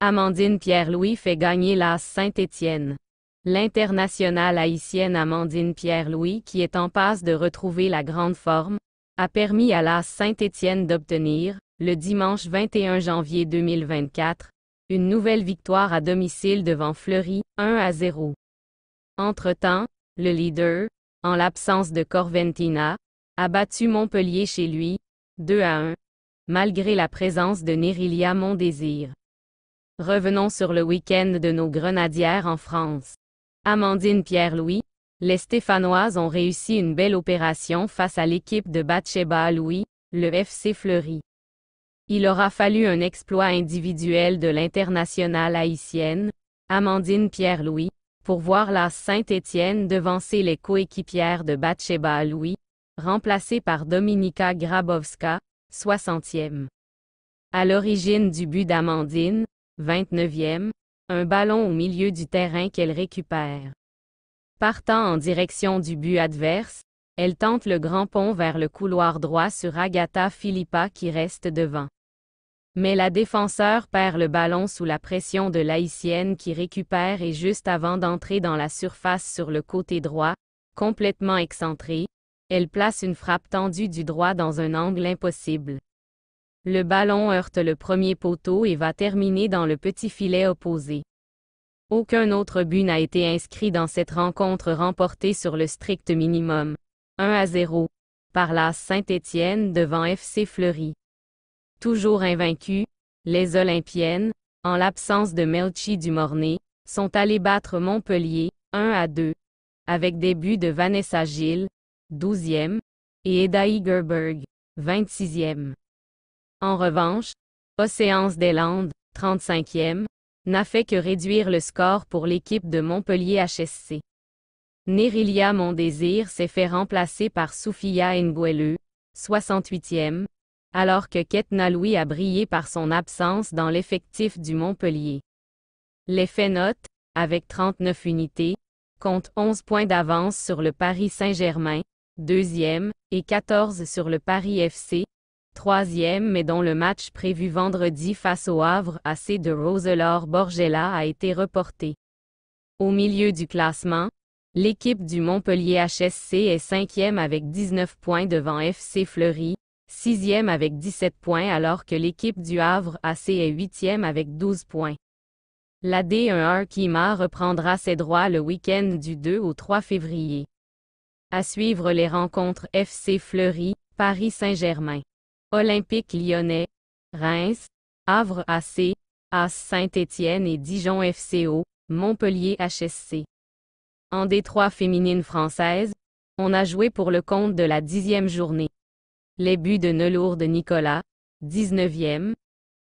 Amandine Pierre-Louis fait gagner l'As Saint-Étienne. L'internationale haïtienne Amandine Pierre-Louis, qui est en passe de retrouver la grande forme, a permis à l'As Saint-Étienne d'obtenir, le dimanche 21 janvier 2024, une nouvelle victoire à domicile devant Fleury, 1 à 0. Entre-temps, le leader, en l'absence de Corventina, a battu Montpellier chez lui, 2 à 1, malgré la présence de Nerilia Mondésir. Revenons sur le week-end de nos grenadières en France. Amandine Pierre-Louis, les Stéphanoises ont réussi une belle opération face à l'équipe de Batsheba Louis, le FC Fleury. Il aura fallu un exploit individuel de l'internationale haïtienne, Amandine Pierre-Louis, pour voir la Saint-Étienne devancer les coéquipières de Batsheba Louis, remplacée par Dominika Grabowska, 60e. À l'origine du but d'Amandine, 29e, un ballon au milieu du terrain qu'elle récupère. Partant en direction du but adverse, elle tente le grand pont vers le couloir droit sur Agatha Philippa qui reste devant. Mais la défenseur perd le ballon sous la pression de l'Haïtienne qui récupère et juste avant d'entrer dans la surface sur le côté droit, complètement excentrée, elle place une frappe tendue du droit dans un angle impossible. Le ballon heurte le premier poteau et va terminer dans le petit filet opposé. Aucun autre but n'a été inscrit dans cette rencontre remportée sur le strict minimum. 1 à 0. Par la Saint-Étienne devant FC Fleury. Toujours invaincus, les Olympiennes, en l'absence de Melchi du sont allées battre Montpellier, 1 à 2, avec des buts de Vanessa Gilles, 12e, et Edaï Gerberg, 26e. En revanche, Océance des Landes, 35e, n'a fait que réduire le score pour l'équipe de Montpellier HSC. Nérilia Mondésir s'est fait remplacer par Soufia Nguelu, 68e, alors que Ketna Louis a brillé par son absence dans l'effectif du Montpellier. L'effet note, avec 39 unités, compte 11 points d'avance sur le Paris Saint-Germain, 2e, et 14 sur le Paris FC, troisième mais dont le match prévu vendredi face au Havre AC de Roselor Borgella a été reporté. Au milieu du classement, l'équipe du Montpellier HSC est cinquième avec 19 points devant FC Fleury, sixième avec 17 points alors que l'équipe du Havre AC est huitième avec 12 points. La D1R reprendra ses droits le week-end du 2 au 3 février. À suivre les rencontres FC Fleury, Paris Saint-Germain. Olympique lyonnais, Reims, Havre AC, AS Saint-Étienne et Dijon FCO, Montpellier HSC. En D3 féminine française, on a joué pour le compte de la dixième journée. Les buts de Nelour de Nicolas, 19e,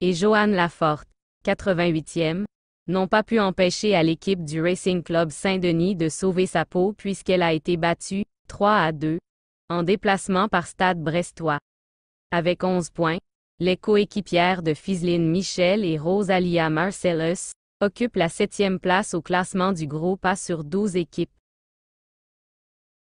et Joanne Laforte, 88e, n'ont pas pu empêcher à l'équipe du Racing Club Saint-Denis de sauver sa peau puisqu'elle a été battue, 3 à 2, en déplacement par Stade Brestois avec 11 points, les coéquipières de Fiseline Michel et Rosalia Marcellus occupent la septième place au classement du groupe A sur 12 équipes.